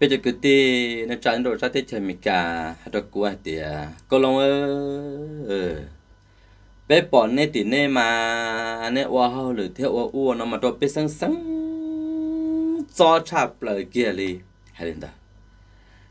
bây giờ cứ đi nó chán rồi ra tới chơi mình cả rồi cua thì à, cô long ơi ừ. bé bỏ nè thì nè mà nè qua hao lử theo qua u nó mà cho bé sáng sáng cho chạp lời kia đi hay lên đó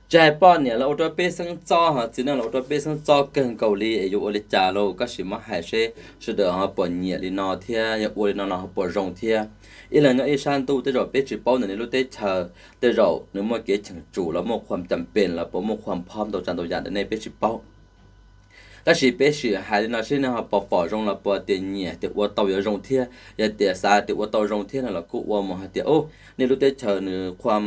trái bò nè là ô tô bê sang cho hả chỉ năng là ô tô bê sang cho cần cầu li ấy dụ ô li trả lô các sĩ mà hải sẽ sẽ đỡ họ bỏ nhẹ li nọ thia nhẹ ô li nọ nọ họ bỏ rồng thia ý là nhớ ý san tu tới rồi bê chỉ bao nè lúc tới chờ tới rồi nếu mà kế chẳng chủ là quan, một ความจำเป็น là bỏ một ความพร้อมตัวจันตัวอย่างในเบสิบอล但是别是还是那些呢，把包容了，把的你的我都要融贴，也的啥的我都融贴了，故我们还的哦，你都得瞧呢，ความ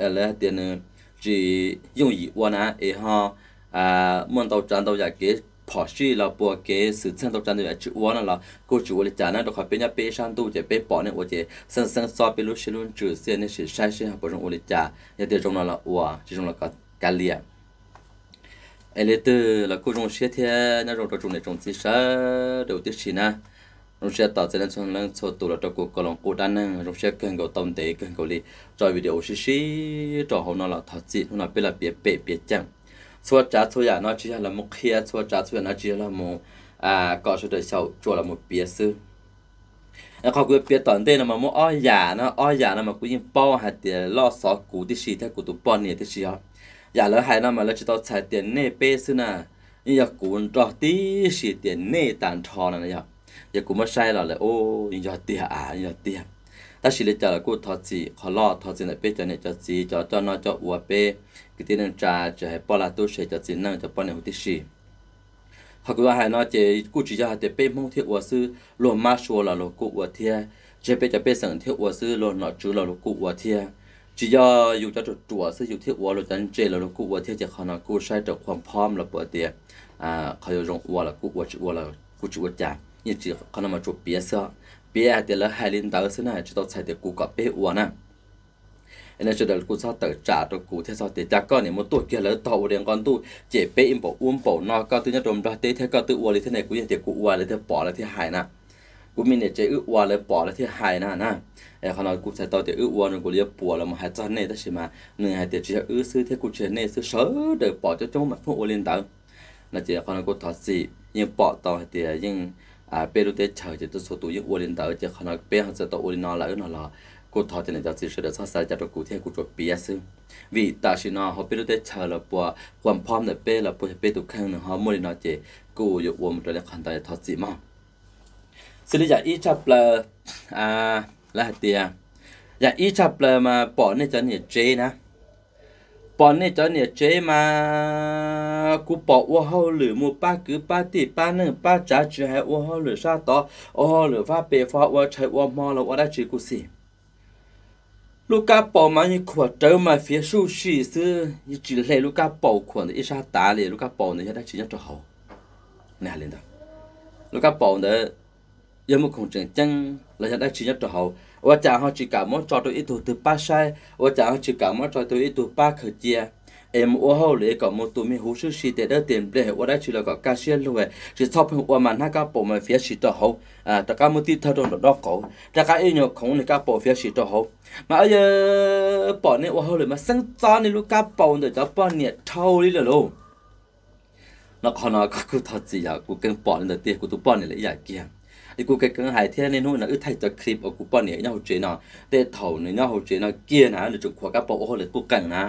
อะไร的呢？chỉ dùng ý quan á để họ, à muốn đầu tràn đầu giải kế bỏ xí là bỏ kế sự chân đầu tràn đầu giải chữ quan là cô chủ là trả nó được khỏi bên nhà bên sang tu chỉ bên bỏ nên của chỉ sang sang so bên lúc xí luôn chữ xí nên sự sai xí học bên ô lịch trả nhà tiền trong là ủa chỉ trong là cả cả liền ấy là từ là cô trong xí thế nhà trong trong này trong xí sa đầu tiên xí na rung xe tạo ra nên lần số tụ là trong cuộc cầu lòng cố đan năng rung xe cần cầu tâm tế cần cầu li rồi video xí xí cho hôm nó là thật gì hôm nào biết là biết bể biết chẳng số trả số giả nó chỉ là một kia số trả số giả nó chỉ là một à có số đời sau chùa là một bia sư khó cứ biết tận tên là mà mua oi giả nó oi giả nó mà cứ như bao hạt lo xó cú tí xí theo cú tụ bao nhiêu tí xí á giả lỡ hai nó mà lỡ chỉ tao xài tiền nè bê sư nè nhưng giờ cú trò tí xí tiền nè tàn trò nè nè อย่ากูไม่ใช่หรอกเลยโอ้ยยอดเตี้ยอ่ะยอดเตี้ยถ้าสิเลจาละกูทอดสี ขอลอทอดสีในเปดจะเนี่ยจะสีจอจอนอจออัวเป้กิตินันจาจะให้ปอลาตวเชจะสีนั่งจะปอเนี้หุ่นทีเขากูว่าให้นอเจกูจีจะหาเตเป้มงเทียวซื้อรวมมาชัวละโลกูอัวเทียจะเปดจะเปดสังเทียวซื้อรวมหนอจื้อละโกูอัวเทียจียออยู่จะจุดจั่วซื้ออยู่เทียวโลจันเจละโลกูอัวเทียจะขอนอกูใช้จากความพร้อมละปวเตียอ่าเขาอยู่รงอัวละกูอัวจอัวลอกูจอัวจ่า也只可能嘛做别色，别的了海林岛是呢，知道才得顾个别我呢。nên cho đời cụ sao tự trả được cụ theo sao để cha con này một tuổi kia lớn tàu liền con tu chỉ bé im bộ uống bộ no cao tư nhất đồng ra tế thế cao tư uo lý thế này cụ thì cụ uo lý thế bỏ là thế hại nè cụ mình để chế ước uo lý bỏ là thế hại nè nè em còn nói cụ sẽ tàu để ước uo nên cụ lý bỏ là một hai trăm này đó chỉ mà nên hai để chế ước sư thế cụ chế này sư sớ để bỏ cho chúng mặt phụ uo liền tàu là chỉ còn cụ thọ gì nhưng bỏ tàu thì nhưng ่าเปรูเตชาวจะตุสตุยอวลินตาเจขนาดเปหันจะตอวลินาลาอัาลากูทอจะเนจัซื้อเสื้อซาซจัตกูเทกูจบเปียซึวิตาชินาเขาเปรูเตชาลปัวความพร้อมในี่ยเปลปัวเปตุขังหนึ่งเขาโมลินาเจกูอยู่วมตรวเลขันตาทอสิมาสิริยาอีชับเลอาละเตียอยากอีชับเลมาปอนเนจันี่ยเจนะ bọn này cho nè chế mà cú bỏ ô hô lử mua ba cứ ba tỷ ba nâng ba trả chữ hay ô hô lử sa to ô hô lử va bề phá ô chạy ô mò là ô đã chữ cú xì lúc cá bỏ mà như quả mà phía su xì sư chỉ lấy lúc cá bỏ quần ít sa tá liền lúc cá bỏ này đã chỉ nhất cho hậu nè lên đó lúc cá bỏ này giờ một công chân là đã chỉ nhất cho hậu và và chỉ chỉ cho cho tôi tôi ít ít sai, chia. em ô hô lễ có một tụi mình hú sư sĩ để đỡ tiền để ô đã chỉ là có ca sĩ luôn chỉ sau khi ô mà nó các bộ mà phía sĩ tờ hậu à tất cả một tí thao trong đó cổ tất cả yêu nhau không là các bộ phía sĩ tờ hậu mà bây giờ bỏ này ô hô lễ mà sáng cho này lúc các bộ để cho bỏ nhiệt thâu đi rồi luôn nó còn nó có cứ thật gì à cứ cần bỏ lên đầu tiên cứ tụi bỏ này lại gì kia thì cụ cái cái hải thiên nên hôn là cứ thay cho clip ở cụ bọn này nhau chơi nó để thầu này nhau chơi nó kia nè để chụp khoa cá bộ hồ là cụ cần nè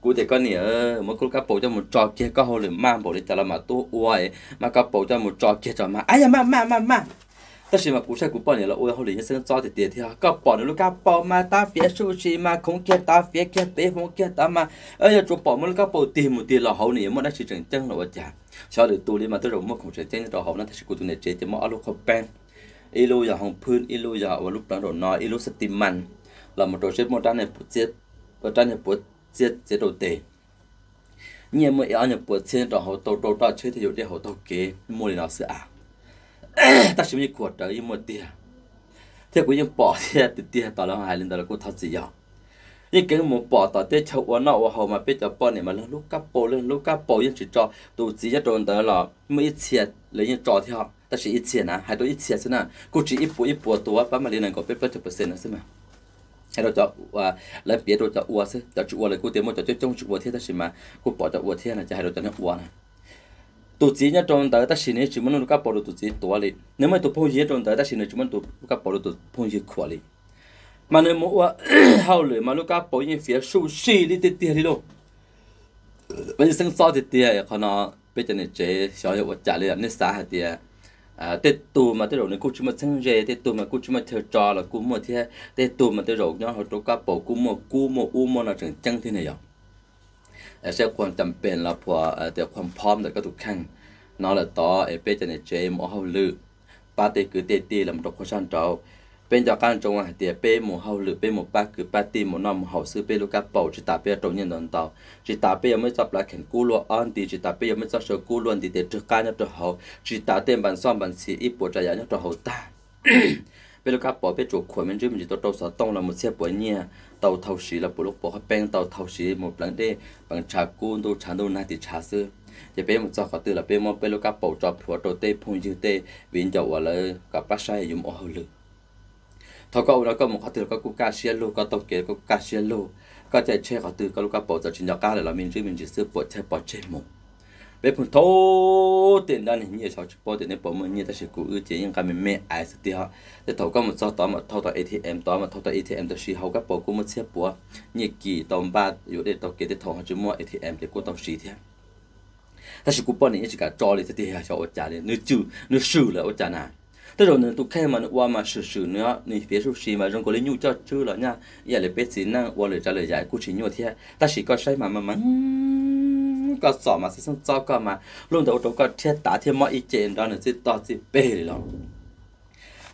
cụ thể con nữa mà cụ cá bộ cho một trò kia có hồi là mang bộ đi tao là mà tu uai mà cá bộ cho một trò kia cho mà ai mà mà mà mà tất nhiên mà cú sai cú bỏ này là ôi hồi lính sinh cho thì tiền thì có bỏ nó lúc cá bỏ mà ta phía sushi mà không kia ta phía kia bé không kia ta mà ơi chú bỏ mà lúc cá bỏ tiền một tiền là hậu này mà đã chỉ chẳng chân là chả cho được tu mà tôi rồi mua không sẽ tên đó học nó sẽ cô tu này chế thì mua alo không pen ilu giờ hồng phun ilu giờ và lúc đó rồi nói ilu sẽ tìm mặn là một đồ chế một trang này bút chết một trang này bút chết chế đồ tệ nhưng mà ở nhập bút chết đó họ tổ tổ đó chế thì dụ để họ tổ kế mua thì nó sẽ à ta chỉ mới quật đó nhưng mà tiền thế bỏ thế thì tiền tao làm hại lên đó là cô thật gì vậy ยี่เก่งมุปอต่อเตี้ยชาวนาว่าเขามาเป็นจะปอเนี่ยมาเรื่องลูกกระโปเรื่องลูกกระโปยังจุดจอตัวจีจะโดนแต่ละไม่เฉียดเลยยังจอที่หอกแต่สิเฉียดนะให้ตัวเฉียดซะนะกูจีอีปูอีปัวตัวปั๊มมาเรียนหนึ่งก็เป็นเพื่อเปอร์เซ็นต์นะใช่ไหมให้เราจะว่าแล้วเปียเราจะอวดซะจะจุอวดเลยกูเตรียมว่าจะจ้องจุอวดเทียแต่สิมากูปอจะอวดเทียนะจะให้เราจะเนี่ยอวดนะตัวจีเนี่ยตรงแต่แต่สิเนี่ยจุมันลูกกระโปตัวจีตัวเลยเนี่ยไม่ตัวพูดเยอะตรงแต่แต่สิเนี่ยจุมันตัวลูกกระโปตัวพูดเยอะขวาเลยมันเลยมัวเฮาเลยมาลูกก้าปอยเสียสู้ชีลิเตียริโลมันจะสังส้อเตียขนาะเป็นจันเจชอยว่าจ่าเลยนี่สาหัสเตียเตตตูมาเตโรนี่กูชิมาเช่งเจเตตตูมากูชิมาเทจอละกูมัวเทียเตตตูมาเตโรย้อนเขาตัวก้าปอกูมัวกูมัวอูมัวน่าจะจังที่ไหนอย่างเอเียความจำเป็นละพอเเอแต่ความพร้อมแต่ก็ถูกแข่งนอละต่อเอเป็จะันเจมอเฮาลือปาเตคือเตตีลำตกข้อชันเจ้า bên cho căn trong ngoài tiệp bên một hậu lửa bên một ba cứ ba tì một năm một hậu sư bên lúc các bầu chỉ tập bên trong nhân đoàn tàu chỉ tập bên mới tập lại khen cú luôn an thì chỉ tập bên mới tập sửa cú luôn thì để trước căn nhất trong hậu chỉ tập tên bản son bản xì ít bộ trái nhất trong hậu ta bên lúc các bầu bên chỗ khuẩn mình chứ mình chỉ tàu sáu tông là một xe bộ nhia tàu thầu xì là bộ lúc bộ hết bên tàu thầu xì một lần đi bằng trà cú đồ trà đồ na thì trà xưa chỉ bên một trò khó tư là bên một bên lúc các bầu trò thuở đầu tê phun dư tê viên dầu là cả bác sai dùng ô hậu lực thọ có đó có một cái từ có cú cá xia lô có tổng kế có cá xia lô có chạy chơi có từ có lúc cá bỏ cho chỉ nhỏ cá là mình chỉ mình chỉ sửa bỏ chơi bỏ chơi một bây phun thô tiền đó này nhiều sao chứ bỏ tiền này bỏ mình nhiều ta sẽ cú ưu chế nhưng cái mình mẹ ai sẽ tiêu để thọ có một số đó mà thọ tờ ATM đó mà thọ tờ ATM đó xí hậu các bỏ cũng một xếp bỏ nhiều kỳ tầm ba yếu để tao kế để thọ họ chỉ mua ATM để cũng tao xí thế ta sẽ cú bỏ này chỉ cả trò để tiêu cho ở nhà này nước chữ nước sữa là ở nhà này tức rồi nên tụ khai mà nó qua mà sử sử nữa nên phía số xí mà trong có lấy nhu cho chưa là nha giờ là biết gì năng qua lời trả lời giải của chính nhu thế ta chỉ có say mà mà mà có sọ mà sẽ xong cho con mà luôn đầu đầu có thiết tả thiết mọi ý kiến đó là gì to gì bê rồi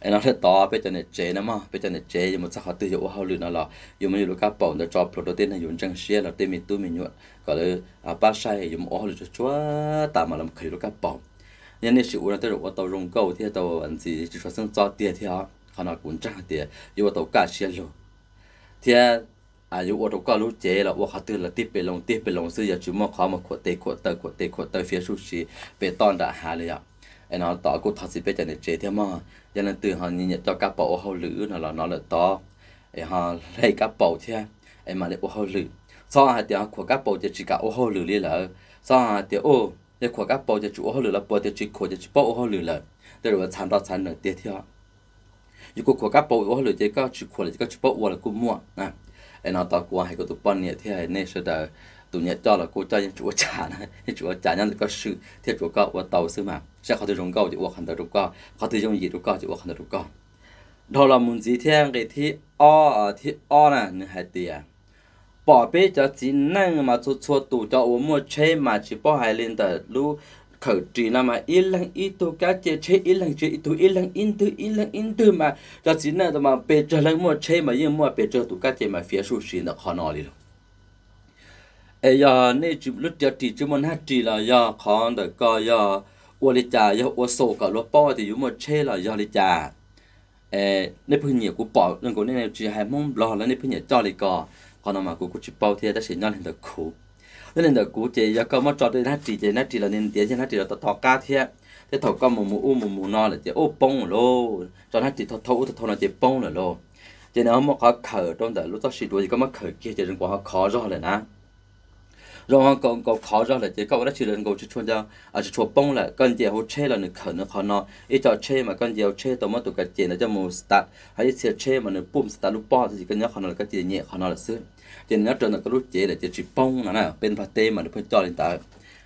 em nói thật to bây giờ này chế nữa mà bây giờ này chế nhưng mà sao họ tự hiểu họ lừa nó là giờ mình lúc cá bầu nó cho protein này tiên là dùng trang xe là tên mình tu mình nhuận gọi là ba sai giờ một họ lừa cho chúa ta mà làm khỉ lúc cá bảo nhân nên sự là tôi được tàu rồng cầu thì tàu anh chị chỉ phải sang cho tiền thì họ họ nói cũng trả tiền yêu tàu cả xe luôn thì à yêu tàu cả lúc chế là họ tự là tiếp về lòng tiếp về lòng sư giờ chúng mà khó mà của tê của tờ của tê của tờ phía suốt chỉ về toàn đã anh nói tao cũng thật sự biết chẳng để chế thế mà cho nên từ họ nhìn nhận cho cá bầu họ lử nó là nó là to anh họ lấy cá bầu thế anh mà lấy họ lử sau hai tiếng của cá bầu chỉ cả họ lử đi là sau hai tiếng ô giờ của các bộ giờ chủ họ lừa là bộ giờ chỉ của giờ chỉ bộ họ lừa là để rồi sản ra sản nở tiền thì họ giờ của của các bộ họ lừa chỉ chỉ của là chỉ chỉ bộ họ là cũng mua à em nói tao qua hay có tụi bọn thì hay nên sẽ đợi tụi nhẹ cho là cô cho những chúa trả này chúa trả nhân có sự thì chúa có và tàu sư mà sẽ có thể dùng câu thì hoặc hành động câu có thể dùng gì đúng câu thì hoặc hành động câu đó là muốn gì thì cái thì o thì o là hai tiền bỏ bê cho chỉ năng mà cho cho tụ cho ốm mua chế mà chỉ bỏ hai lên tờ lu khẩu trì là mà ít lăng ít tu cá chế chế ít lăng chế ít tu ít lăng in tu ít lăng in tu mà cho mà bê cho lăng mua chế mà yên mua bê cho tụ cá chế mà phía số xin là khó nói đi đâu ai giờ nên chụp lúc giờ chỉ chụp một hát chỉ là giờ khó được coi giờ ô lý trà giờ ô sổ cả lúc bỏ thì chúng một chế là giờ lý trà เอ่อในพื้นเหยียกูปอดนั่นกูเนี่ยจีไฮมงรอแล้วในพื้นเหยียจอเลยก่อ họ nó mà cô cú chỉ bao thì ta sẽ nhận lên được cú nên lên được cú thì giờ có mất cho tôi nát chỉ nát chỉ là nên tiền thì nát chỉ là tao thọ cá thế thế thọ có một mũ u một mũ no là chỉ ô bông lô cho nát chỉ thọ thọ thọ là chỉ bông là lô chỉ nếu mà khó khở trong đời lúc tao xịt đuôi thì có mất khở kia chỉ đừng quá khó rõ rồi nè rồi họ còn còn khó rõ là chỉ có đó chỉ là ngồi chỉ chua cho à chỉ chua bông là con dèo hồ chê là nửa khởi nửa khó nó ít cho chê mà con dèo chê tao mất tụi cái chuyện là cho mù start hay xe chê mà nửa bùm start lúc bỏ thì chỉ cần nhớ khó nó là cái gì nhẹ khó nó là xưa thì nó trở thành cái lúc chế là chế chỉ bông là nào bên phát tê mà được phải cho lên tới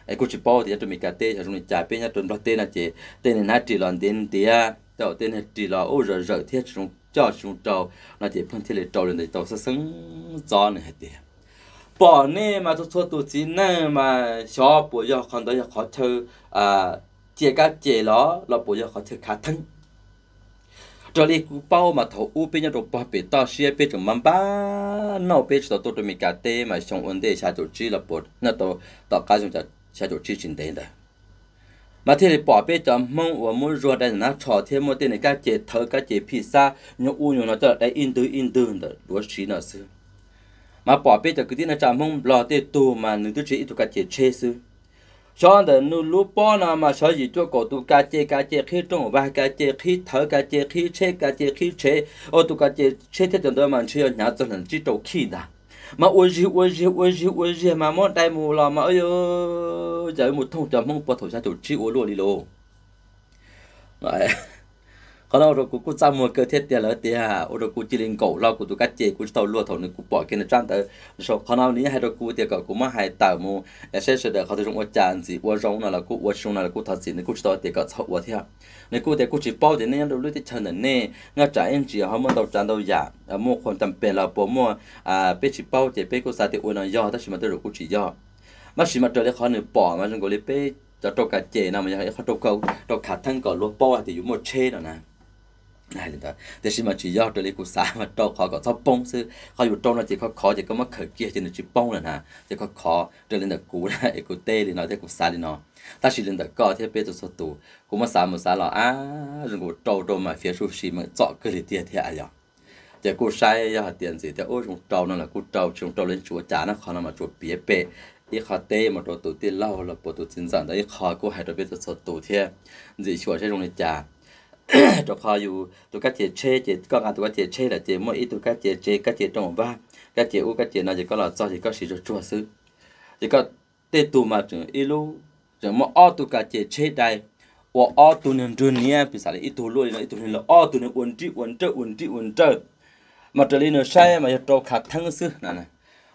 ai cũng chỉ bao thì chúng mình cả tê cho chúng mình chạy bên cho chúng phát tê là chế tên là nát chỉ lòn đến tía tàu tên là chỉ lò ô rợ rợ thiết chúng cho chúng trâu là chế phân thiết là trâu lên để sẽ sưng gió này hết bỏ nè mà tôi thua tụi chị nè mà cho bùa cho con đó cho khó thơ à chế các chế đó là bùa cho khó thơ khá thân trở lại cú bao mà thầu u bên nhau bao bể ta xe bên trong mắm ba nấu bên trong tôi mình cà tê mà trong vấn đề xa tổ chức là bột nó tổ tổ cá chúng ta xa tổ chức chính đấy đó mà thế này bỏ bên trong mong và muốn rồi đây là cho thêm một tên này các chế thở các chế pizza nhưng u nhưng nó trở lại in từ in từ đó đối xí là xưa mà bỏ bên trong cái tên là chả mong lo tê tu mà nữ tư chỉ ít các chế chế xưa 是的，你如果那嘛，所以做狗都该接、该接、该外该接、该偷、该接、该车该接、该车，我都该接。车吃这么多，俺吃个伢子能吃得起的？么？我吃、我吃、我吃、我吃，妈妈带无聊嘛！哎呦，就木通就木不头上做吃我落里咯。哎。có đâu rồi cũng ra mua cơ thiết tiền lỡ tiền à rồi cũng chỉ lên cổ lo của tụi cá chê cũng tàu lúa thầu nên cũng bỏ cái này trang tới số có nào ní hay rồi cũng tiền cậu cũng mà hay tàu mua sẽ sẽ được họ thấy trong ô chán gì ô rong nào là cũng ô xuống nào là cũng thật gì nên cũng tàu tiền cậu thầu ô thế nên cũng tiền cũng chỉ bao tiền nên đâu lúc thì chờ nè ngay trả em chỉ họ muốn đầu trang đầu giả mua dạ. ờ, khoản tầm bền là bỏ mua à biết chỉ bao tiền biết cũng sao thì ô nó do tất cả mà tôi rồi cũng chỉ do mà chỉ mà trời đấy khó nữa bỏ mà trong cái lấy biết cho cá chê nào mà giờ khó trâu câu trâu cá thân cậu lúa bao thì dùng một chê nào nè này đó thế thì mà chỉ do trở lại của xã mà trâu khó có thóc bông sư khó dù trâu nó chỉ khó khó chỉ có mất khởi kia chỉ nó chỉ bông là nè chỉ khó khó trở lên được cú là cú tê thì nói thế của xã thì nó ta chỉ lên được cò thế biết giờ số tù của mà xã mà xã là á rồi của trâu trâu mà phía sushi mà chọn cứ gì tiệt thì ai vậy giờ cô sai giờ tiền gì thì ôi chúng trâu nó là cô trâu chúng trâu lên chúa chả nó khó nó mà chúa bía bê ý khó tê mà trâu tù tiền lâu là bộ tù chính giản đấy khó cô hay trâu biết giờ số tù thế gì chúa sẽ dùng để chả cho họ dù tụi các chị chê chị có ngà tụi các chị chê là chị mỗi ít tụi các chị chê các chị trong ba các chị u các chị nói chỉ có là cho chỉ có sử dụng chua sư chỉ có tê tụ mà chừng ít ilu chừng mà o tụi các chị chê đây và o tụi nên run nhé bị sao ít tụi luôn ít tụi nên là o tụi nên uốn trị uốn trợ uốn trị uốn trợ mà trở lên nó sai mà cho khát thăng sư nè nè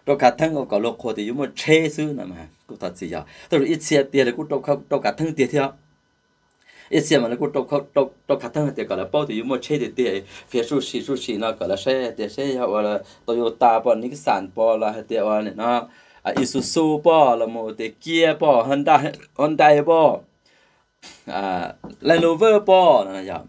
cho khát thăng có lộc hồ thì chúng mà chê sư nè mà cũng thật gì vậy tôi ít xe tiền là cũng cho khát cho khát thăng tiền theo 一些嘛，那个到考到到考堂的个了，包的有么车的的，别墅是墅是那个了，谁的谁要我了，都有大包那个三包了，还得我呢那啊，一束束包了么的，几包很大很大包，啊，Land Rover 包那样。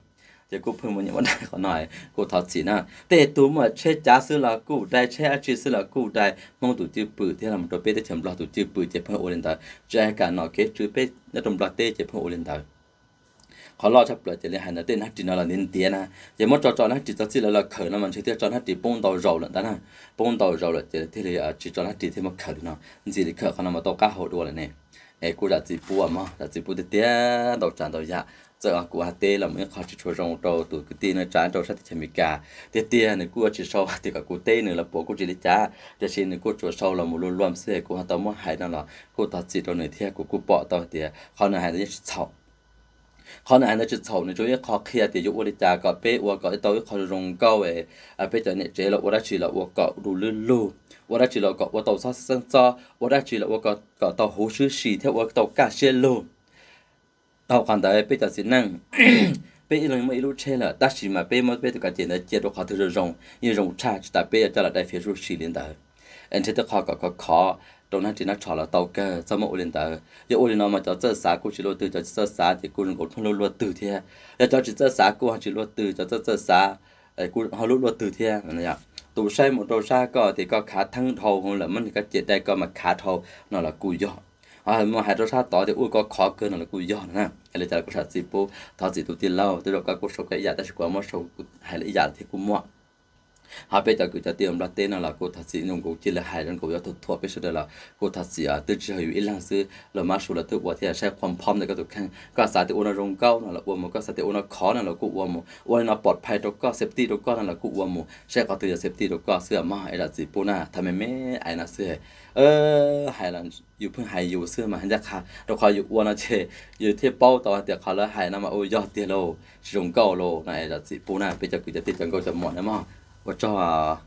จะกูเพิ่งมันยังวันได้ขอหน่อยกูถอดสีนะเตะตัวมาเช็ดจ้าซื้อละกูได้เช็ดจีซื้อละกูได้มองตัวจีปืนที่เราตัวเป็ดได้เฉมรอตัวจีปืนเจ็บเพื่อโอเลนตาแจกันหน่อยเคสจีเป็ดนั่นตรงปลาเต้เจ็บเพื่อโอเลนตา khó lo chấp lại thì là hẳn tên hát chỉ nó là nên tiền à giờ mất cho cho hát chỉ tất chỉ là là nó mình chỉ cho hát chỉ bông tàu rầu là đó nè bông tàu rầu là thì thì là chỉ cho hát chỉ thêm một khởi nó chỉ là khởi nó mà tàu cá hồ đùa là nè ai cũng là chỉ bùa mà chỉ bùa thì tiền đầu tràn đầu dạ giờ của hạt tê là mấy khó chỉ cho rong trâu cái tê nó trái trâu sát thì chém cả tê tê này của chỉ sau thì cả của tê nữa là bố của chỉ để trả để xin này của chỗ sau là một luôn luôn xe của tao mua hải nó là của ta chỉ cho này theo của của bỏ tao thì khó này hải nó chỉ khó nè anh chỉ thầu này chú ý khó kia thì chú ý cha có bé và có tàu khó rong cao về à bé cho nên chế là và chỉ là và có đủ lư lư và chỉ là có và tàu sao sang sao và chỉ là và có có tàu hồ sư sĩ theo và tàu cả xe tàu còn đấy bé cho xin năng bé lần mà ilu chế là ta chỉ mà bé mà bé thì cả tiền là chế khó thứ rong như rong cha chỉ ta bé cho là đại phía sư sĩ liên anh thấy được khó có khó trong đó chỉ nó chọn là tàu cơ sau mỗi lần tàu giờ liên nó mà cho sơ xá cô chỉ lo từ cho sơ xá thì cô đừng có phân lô lo từ thế giờ cho chỉ sơ xá cô chỉ lo từ cho sơ sơ xá cô họ lo lo từ thế này ạ tụ sai một đầu xa có thì có khá thăng thầu hơn là mình có chết đây có mà khá thầu nó là cùi gió à mà hai đầu xa tỏ thì ui có khó cơ nó là cùi gió nè hay là chả có sạch gì bố thọ gì tụ tiền lâu tôi được có cô số cái giả ta sẽ có một số hay là giả thì cũng muộn ฮาเปจากจะเตรียมรัตเต้นละกูทัศนงกุจิละหายนนกุยอดทั่วไปเสด็จละกูทัศน์ตื่นเช้าอยู่อิหลังซื้อละมาสุดละตัววัวที่ใช้ความพร้อมในกรตุกแข้งก็สาติอุณรงเก้านั่นละอวมก็สาติอุณขอนั่นละกูอวมอวันนปลอดภัยตุวก็เซฟตี้ตุวก็นั่นละกูอวมใช้กระตุกเซฟตี้ตุวก็เสื้อมาไอ้ละสีปูน่าทำไมไม่ไอ้นะเสื้อเออหายละอยู่เพิ่งหายอยู่เสื้อมาหันจาะขาเราคอยอยู่อวนะเชยอยู่เทเป้าตัวเดียวเขาละหายนะมาโอ้ยอดเดียวโลชงเก้าโลในไอ้ละสีปูน่าเปจากจะติดกันก็จะหมดนะมั้我正好